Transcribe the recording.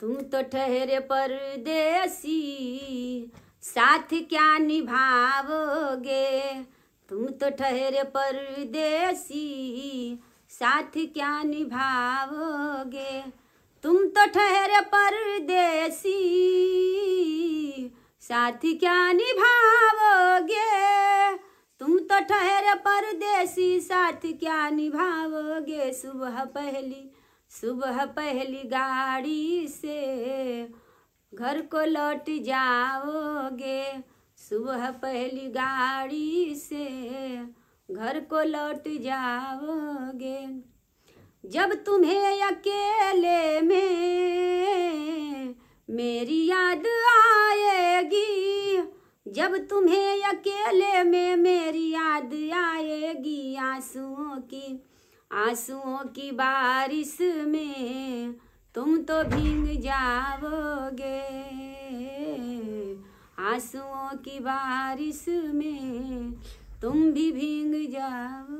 तू तो ठहरे परदेसी साथ क्या निभाओगे तू तो ठहरे परदेसी साथ क्या निभाओगे तुम तो ठहरे परदेसी साथ क्या निभाओगे तुम तो ठहरे परदेसी साथ क्या निभाओगे सुबह पहली सुबह पहली गाड़ी से घर को लौट जाओगे सुबह पहली गाड़ी से घर को लौट जाओगे जब तुम्हें अकेले में मेरी याद आएगी जब तुम्हें अकेले में मेरी याद आएगी आंसुओं की आंसुओं की बारिश में तुम तो भींग जाओगे आंसुओं की बारिश में तुम भी भींग जाओ